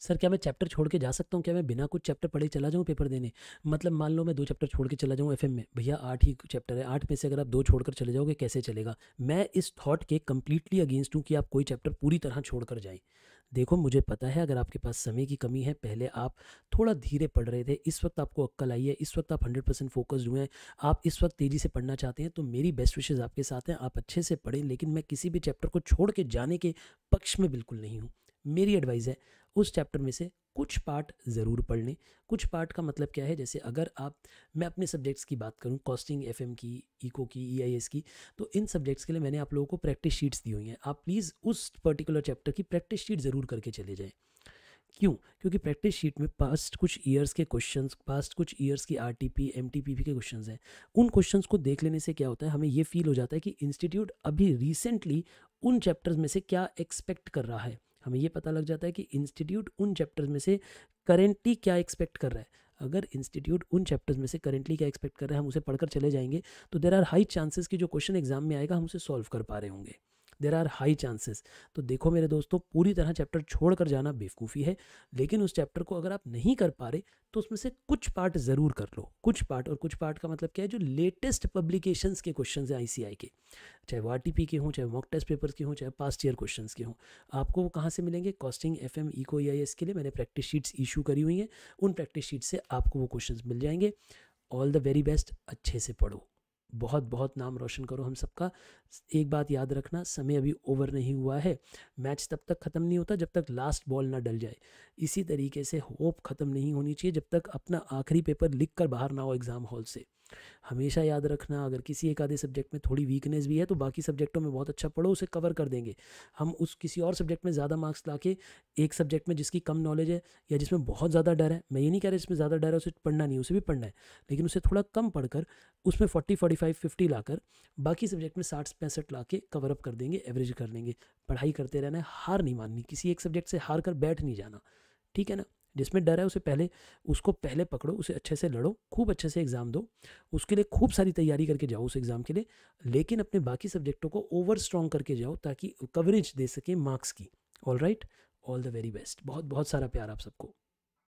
sir क्या मैं chapter छोड़ के जा सकता हूँ क्या मैं बिना कुछ चैप्टर पढ़े चला जाऊँ पेपर देने मतलब मान लो मैं दो चैप्टर छोड़ के चला जाऊँ एफ में भैया आठ ही चैप्टर है आठ में से अगर आप दो छोड़कर चले जाओगे कैसे चलेगा मैं इस थॉट के कम्प्लीटली अगेंस्ट हूँ कि आप कोई चैप्टर पूरी तरह छोड़ कर जाएँ देखो मुझे पता है अगर आपके पास समय की कमी है पहले आप थोड़ा धीरे पढ़ रहे थे इस वक्त आपको अक्कल आई है इस वक्त आप हंड्रेड परसेंट फोकस्ड हुए हैं आप इस वक्त तेज़ी से पढ़ना चाहते हैं तो मेरी बेस्ट विशेज़ आपके साथ हैं आप अच्छे से पढ़ें लेकिन मैं किसी भी चैप्टर को छोड़ के जाने के पक्ष में बिल्कुल नहीं हूँ मेरी एडवाइस है उस चैप्टर में से कुछ पार्ट ज़रूर पढ़ लें कुछ पार्ट का मतलब क्या है जैसे अगर आप मैं अपने सब्जेक्ट्स की बात करूं कॉस्टिंग एफएम की इको की ईआईएस e की तो इन सब्जेक्ट्स के लिए मैंने आप लोगों को प्रैक्टिस शीट्स दी हुई हैं आप प्लीज़ उस पर्टिकुलर चैप्टर की प्रैक्टिस शीट ज़रूर करके चले जाएँ क्यों क्योंकि प्रैक्टिस शीट में पास्ट कुछ ईयर्स के क्वेश्चंस पास्ट कुछ ईयर्स की R T P M T P के क्वेश्चन हैं उन क्वेश्चंस को देख लेने से क्या होता है हमें ये फील हो जाता है कि इंस्टीट्यूट अभी रिसेंटली उन चैप्टर्स में से क्या एक्सपेक्ट कर रहा है हमें ये पता लग जाता है कि इंस्टीट्यूट उन चैप्टर्स में से करेंटली क्या एक्सपेक्ट कर रहा है अगर इंस्टीट्यूट उन चैप्टर्स में से करेंटली क्या एक्सपेक्ट कर रहा है हम उसे पढ़कर चले जाएंगे तो देर आर हाई चांसेस कि जो क्वेश्चन एग्जाम में आएगा हम उसे सॉल्व कर पा रहे होंगे देर आर हाई चांसेस तो देखो मेरे दोस्तों पूरी तरह चैप्टर छोड़ कर जाना बेवकूफ़ी है लेकिन उस चैप्टर को अगर आप नहीं कर पा रहे तो उसमें से कुछ पार्ट ज़रूर कर लो कुछ पार्ट और कुछ पार्ट का मतलब क्या है जो लेटेस्ट पब्लिकेशंस के क्वेश्चन हैं आई के चाहे वो आर के हों चाहे मॉक टेस्ट पेपर्स के हों चाहे पास्ट ईयर क्वेश्चन के हों आपको वो कहाँ से मिलेंगे कॉस्टिंग एफ एम को ई के लिए मैंने प्रैक्टिस शीट्स इशू करी हुई हैं उन प्रैक्टिस शीट से आपको वो क्वेश्चन मिल जाएंगे ऑल द वेरी बेस्ट अच्छे से पढ़ो बहुत बहुत नाम रोशन करो हम सबका एक बात याद रखना समय अभी ओवर नहीं हुआ है मैच तब तक ख़त्म नहीं होता जब तक लास्ट बॉल ना डल जाए इसी तरीके से होप ख़त्म नहीं होनी चाहिए जब तक अपना आखिरी पेपर लिख कर बाहर ना हो एग्ज़ाम हॉल से हमेशा याद रखना अगर किसी एक आधे सब्जेक्ट में थोड़ी वीकनेस भी है तो बाकी सब्जेक्टों में बहुत अच्छा पढ़ो उसे कवर कर देंगे हम उस किसी और सब्जेक्ट में ज़्यादा मार्क्स ला के एक सब्जेक्ट में जिसकी कम नॉलेज है या जिसमें बहुत ज़्यादा डर है मैं ये नहीं कह रहा जिसमें ज़्यादा डर है उसे पढ़ना नहीं उसे भी पढ़ना है लेकिन उसे थोड़ा कम पढ़कर उसमें फोर्टी फोर्टी फाइव फिफ्टी लाकर बाकी सब्जेक्ट में साठ पैंसठ ला के कवरअप कर देंगे एवरेज कर लेंगे पढ़ाई करते रहना है हार नहीं माननी किसी एक सब्जेक्ट से हार कर बैठ नहीं जाना ठीक है ना जिसमें डर है उसे पहले उसको पहले पकड़ो उसे अच्छे से लड़ो खूब अच्छे से एग्ज़ाम दो उसके लिए खूब सारी तैयारी करके जाओ उस एग्ज़ाम के लिए लेकिन अपने बाकी सब्जेक्टों को ओवर स्ट्रॉन्ग करके जाओ ताकि कवरेज दे सके मार्क्स की all right all the very best बहुत बहुत सारा प्यार आप सबको